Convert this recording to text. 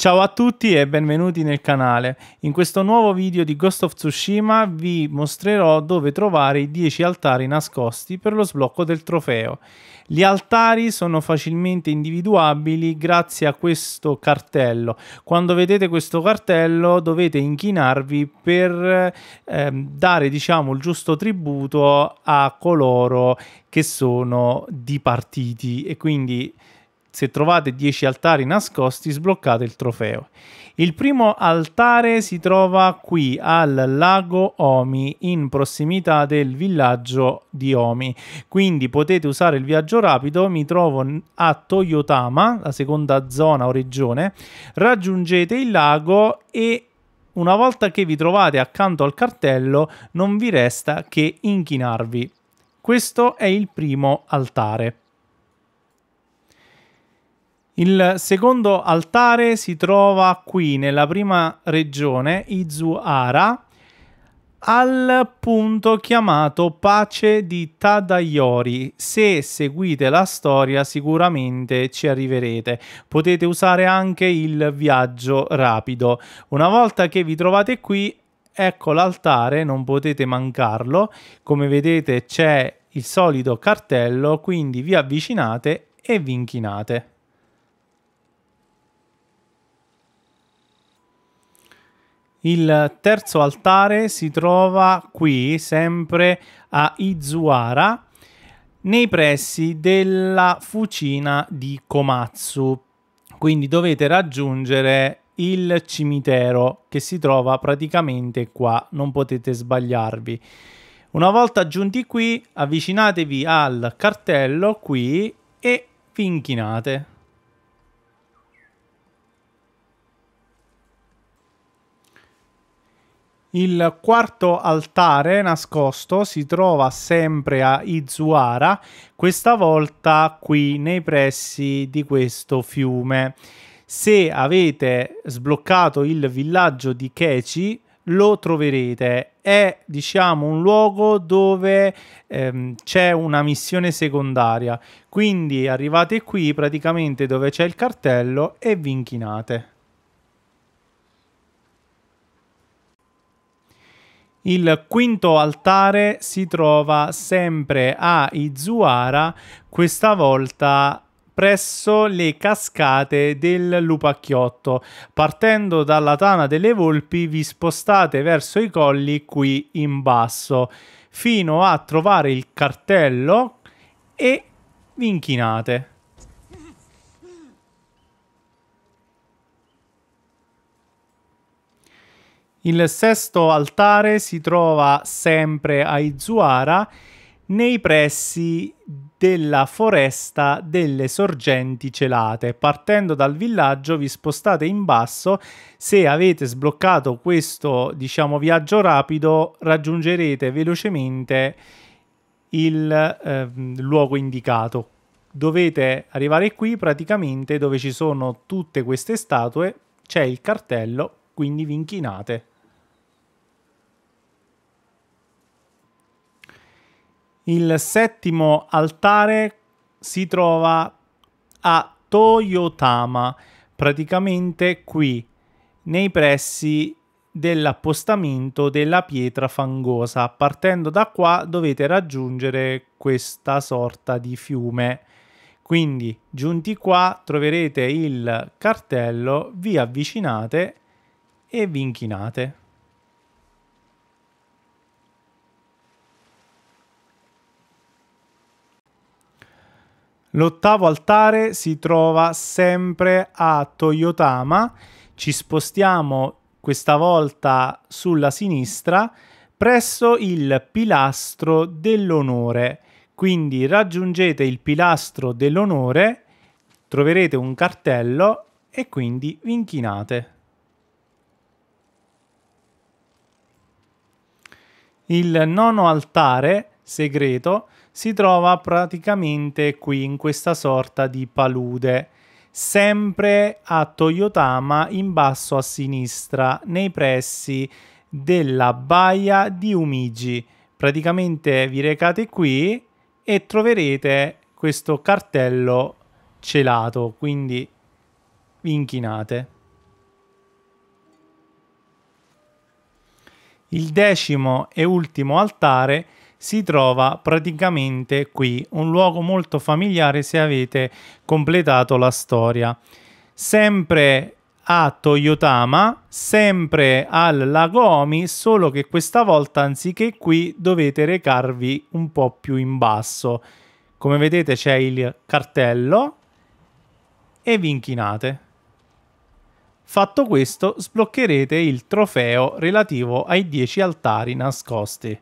Ciao a tutti e benvenuti nel canale. In questo nuovo video di Ghost of Tsushima vi mostrerò dove trovare i 10 altari nascosti per lo sblocco del trofeo. Gli altari sono facilmente individuabili grazie a questo cartello. Quando vedete questo cartello dovete inchinarvi per eh, dare diciamo il giusto tributo a coloro che sono dipartiti e quindi se trovate 10 altari nascosti sbloccate il trofeo. Il primo altare si trova qui al lago Omi in prossimità del villaggio di Omi. Quindi potete usare il viaggio rapido, mi trovo a Toyotama, la seconda zona o regione, raggiungete il lago e una volta che vi trovate accanto al cartello non vi resta che inchinarvi. Questo è il primo altare. Il secondo altare si trova qui nella prima regione, Izuara, al punto chiamato Pace di Tadayori. Se seguite la storia sicuramente ci arriverete. Potete usare anche il viaggio rapido. Una volta che vi trovate qui, ecco l'altare, non potete mancarlo. Come vedete c'è il solito cartello, quindi vi avvicinate e vi inchinate. Il terzo altare si trova qui, sempre a Izuara, nei pressi della fucina di Komatsu. Quindi dovete raggiungere il cimitero che si trova praticamente qua, non potete sbagliarvi. Una volta giunti qui, avvicinatevi al cartello qui e vi inchinate. Il quarto altare nascosto si trova sempre a Izuara, questa volta qui nei pressi di questo fiume. Se avete sbloccato il villaggio di Kechi, lo troverete. È diciamo un luogo dove ehm, c'è una missione secondaria. Quindi arrivate qui praticamente dove c'è il cartello e vi inchinate. Il quinto altare si trova sempre a Izuara, questa volta presso le cascate del Lupacchiotto. Partendo dalla Tana delle Volpi vi spostate verso i colli qui in basso fino a trovare il cartello e vi inchinate. Il sesto altare si trova sempre a Izuara, nei pressi della foresta delle sorgenti celate. Partendo dal villaggio vi spostate in basso, se avete sbloccato questo diciamo, viaggio rapido raggiungerete velocemente il eh, luogo indicato. Dovete arrivare qui praticamente dove ci sono tutte queste statue, c'è il cartello, quindi vi inchinate. Il settimo altare si trova a Toyotama, praticamente qui, nei pressi dell'appostamento della pietra fangosa. Partendo da qua dovete raggiungere questa sorta di fiume. Quindi giunti qua troverete il cartello, vi avvicinate e vi inchinate. L'ottavo altare si trova sempre a Toyotama, ci spostiamo questa volta sulla sinistra presso il pilastro dell'onore. Quindi raggiungete il pilastro dell'onore, troverete un cartello e quindi vi inchinate. Il nono altare segreto si trova praticamente qui in questa sorta di palude sempre a Toyotama in basso a sinistra nei pressi della baia di Umiji. praticamente vi recate qui e troverete questo cartello celato quindi vi inchinate Il decimo e ultimo altare si trova praticamente qui, un luogo molto familiare se avete completato la storia. Sempre a Toyotama, sempre al lago Omi, solo che questa volta anziché qui dovete recarvi un po' più in basso. Come vedete c'è il cartello e vi inchinate. Fatto questo sbloccherete il trofeo relativo ai 10 altari nascosti.